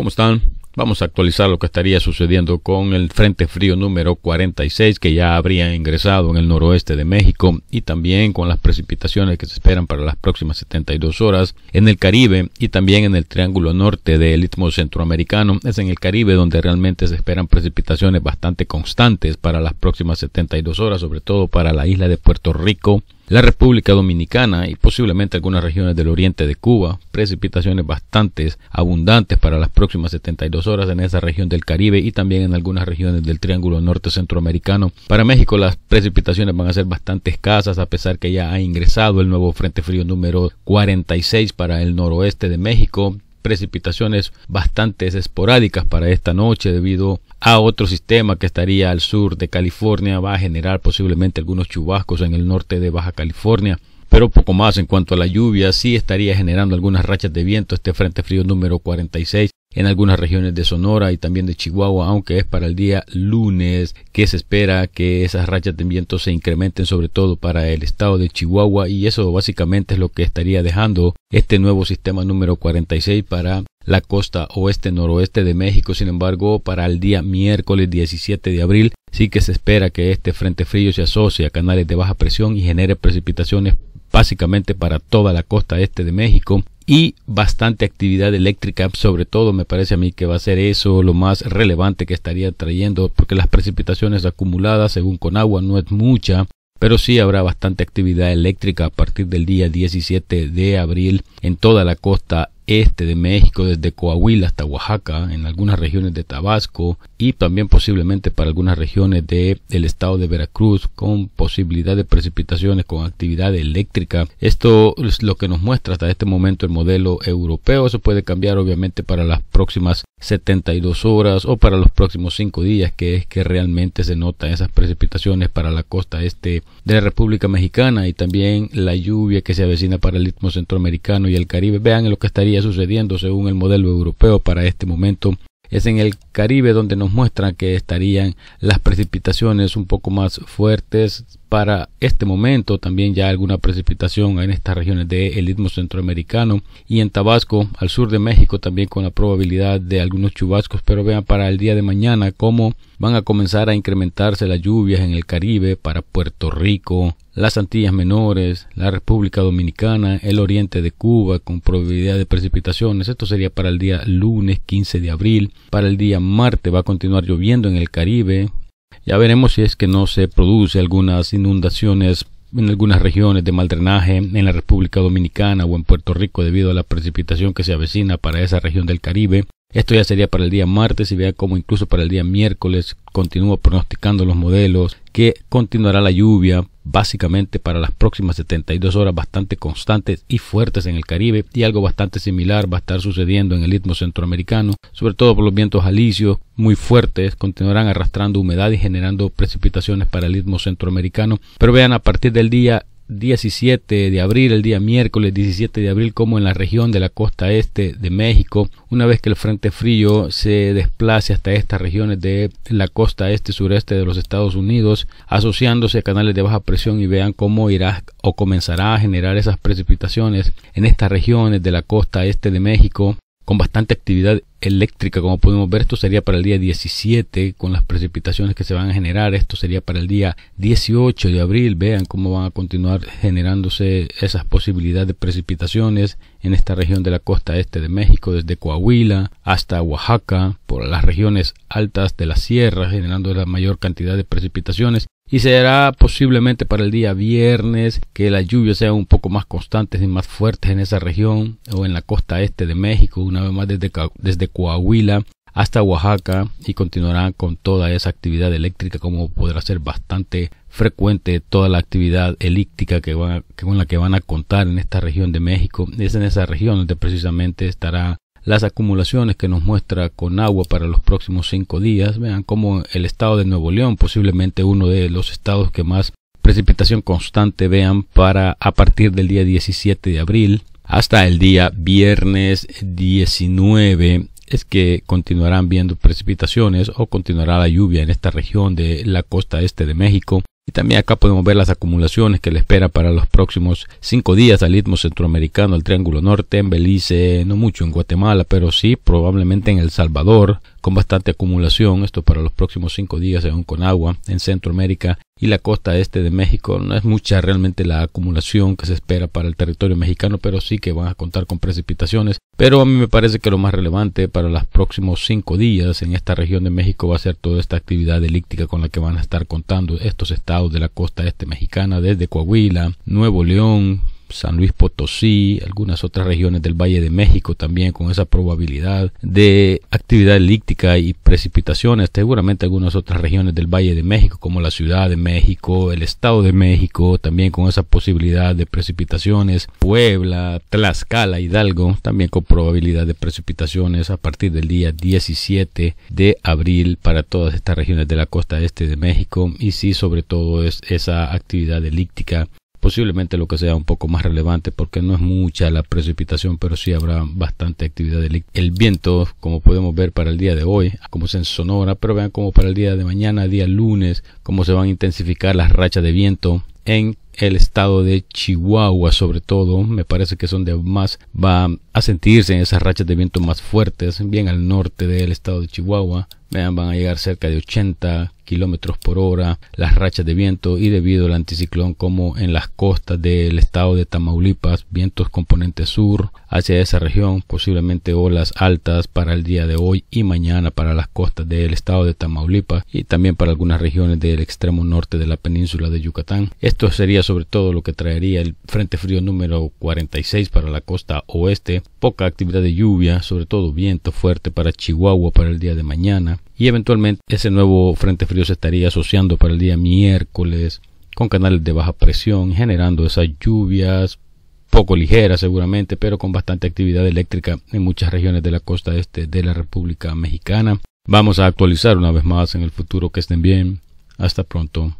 ¿Cómo están? Vamos a actualizar lo que estaría sucediendo con el Frente Frío número 46 que ya habría ingresado en el noroeste de México y también con las precipitaciones que se esperan para las próximas 72 horas en el Caribe y también en el Triángulo Norte del Istmo Centroamericano. Es en el Caribe donde realmente se esperan precipitaciones bastante constantes para las próximas 72 horas, sobre todo para la isla de Puerto Rico, la República Dominicana y posiblemente algunas regiones del oriente de Cuba, precipitaciones bastante abundantes para las próximas 72 horas en esa región del Caribe y también en algunas regiones del Triángulo Norte Centroamericano. Para México las precipitaciones van a ser bastante escasas a pesar que ya ha ingresado el nuevo Frente Frío número 46 para el noroeste de México precipitaciones bastante esporádicas para esta noche debido a otro sistema que estaría al sur de California. Va a generar posiblemente algunos chubascos en el norte de Baja California. Pero poco más en cuanto a la lluvia, sí estaría generando algunas rachas de viento este frente frío número 46 en algunas regiones de Sonora y también de Chihuahua, aunque es para el día lunes que se espera que esas rachas de viento se incrementen sobre todo para el estado de Chihuahua y eso básicamente es lo que estaría dejando este nuevo sistema número 46 para la costa oeste noroeste de México. Sin embargo, para el día miércoles 17 de abril sí que se espera que este frente frío se asocie a canales de baja presión y genere precipitaciones básicamente para toda la costa este de México y bastante actividad eléctrica, sobre todo me parece a mí que va a ser eso lo más relevante que estaría trayendo, porque las precipitaciones acumuladas según con agua no es mucha, pero sí habrá bastante actividad eléctrica a partir del día 17 de abril en toda la costa este de México, desde Coahuila hasta Oaxaca, en algunas regiones de Tabasco y también posiblemente para algunas regiones del estado de Veracruz con posibilidad de precipitaciones con actividad eléctrica. Esto es lo que nos muestra hasta este momento el modelo europeo. Eso puede cambiar obviamente para las próximas 72 horas o para los próximos cinco días, que es que realmente se notan esas precipitaciones para la costa este de la República Mexicana y también la lluvia que se avecina para el Istmo Centroamericano y el Caribe. Vean lo que estaría sucediendo según el modelo europeo para este momento es en el Caribe donde nos muestran que estarían las precipitaciones un poco más fuertes, para este momento también ya alguna precipitación en estas regiones del de Centroamericano y en Tabasco, al sur de México también con la probabilidad de algunos chubascos, pero vean para el día de mañana cómo van a comenzar a incrementarse las lluvias en el Caribe para Puerto Rico, las Antillas Menores, la República Dominicana, el oriente de Cuba con probabilidad de precipitaciones. Esto sería para el día lunes 15 de abril. Para el día martes va a continuar lloviendo en el Caribe, ya veremos si es que no se produce algunas inundaciones en algunas regiones de mal drenaje en la República Dominicana o en Puerto Rico debido a la precipitación que se avecina para esa región del Caribe. Esto ya sería para el día martes y vean como incluso para el día miércoles continúo pronosticando los modelos que continuará la lluvia básicamente para las próximas 72 horas bastante constantes y fuertes en el Caribe y algo bastante similar va a estar sucediendo en el Istmo Centroamericano, sobre todo por los vientos alisios muy fuertes continuarán arrastrando humedad y generando precipitaciones para el Istmo Centroamericano, pero vean a partir del día 17 de abril, el día miércoles 17 de abril, como en la región de la costa este de México, una vez que el Frente Frío se desplace hasta estas regiones de la costa este sureste de los Estados Unidos, asociándose a canales de baja presión y vean cómo irá o comenzará a generar esas precipitaciones en estas regiones de la costa este de México, con bastante actividad eléctrica, como podemos ver, esto sería para el día 17, con las precipitaciones que se van a generar, esto sería para el día 18 de abril, vean cómo van a continuar generándose esas posibilidades de precipitaciones en esta región de la costa este de México, desde Coahuila hasta Oaxaca, por las regiones altas de la sierra generando la mayor cantidad de precipitaciones y será posiblemente para el día viernes que las lluvias sean un poco más constantes y más fuertes en esa región o en la costa este de México, una vez más desde, desde Coahuila hasta Oaxaca y continuarán con toda esa actividad eléctrica como podrá ser bastante frecuente toda la actividad elíptica que, con la que van a contar en esta región de México es en esa región donde precisamente estará las acumulaciones que nos muestra con agua para los próximos cinco días. Vean como el estado de Nuevo León, posiblemente uno de los estados que más precipitación constante vean para a partir del día 17 de abril hasta el día viernes 19 es que continuarán viendo precipitaciones o continuará la lluvia en esta región de la costa este de México y también acá podemos ver las acumulaciones que le espera para los próximos cinco días al ritmo Centroamericano, al Triángulo Norte, en Belice, no mucho en Guatemala, pero sí probablemente en El Salvador, con bastante acumulación, esto para los próximos cinco días con agua en Centroamérica y la costa este de México. No es mucha realmente la acumulación que se espera para el territorio mexicano, pero sí que van a contar con precipitaciones. Pero a mí me parece que lo más relevante para los próximos cinco días en esta región de México va a ser toda esta actividad elíptica con la que van a estar contando estos estados de la costa este mexicana, desde Coahuila, Nuevo León, San Luis Potosí, algunas otras regiones del Valle de México también con esa probabilidad de actividad elíptica y precipitaciones, seguramente algunas otras regiones del Valle de México como la Ciudad de México, el Estado de México, también con esa posibilidad de precipitaciones, Puebla, Tlaxcala, Hidalgo, también con probabilidad de precipitaciones a partir del día 17 de abril para todas estas regiones de la costa este de México y sí sobre todo es esa actividad elíptica posiblemente lo que sea un poco más relevante porque no es mucha la precipitación pero sí habrá bastante actividad del el viento como podemos ver para el día de hoy como se en Sonora pero vean como para el día de mañana día lunes cómo se van a intensificar las rachas de viento en el estado de Chihuahua sobre todo me parece que es donde más va a sentirse en esas rachas de viento más fuertes bien al norte del estado de Chihuahua vean van a llegar cerca de 80 kilómetros por hora, las rachas de viento y debido al anticiclón como en las costas del estado de Tamaulipas, vientos componente sur hacia esa región, posiblemente olas altas para el día de hoy y mañana para las costas del estado de Tamaulipas y también para algunas regiones del extremo norte de la península de Yucatán. Esto sería sobre todo lo que traería el frente frío número 46 para la costa oeste, poca actividad de lluvia, sobre todo viento fuerte para Chihuahua para el día de mañana, y eventualmente ese nuevo frente frío se estaría asociando para el día miércoles con canales de baja presión generando esas lluvias poco ligeras seguramente pero con bastante actividad eléctrica en muchas regiones de la costa este de la República Mexicana. Vamos a actualizar una vez más en el futuro que estén bien. Hasta pronto.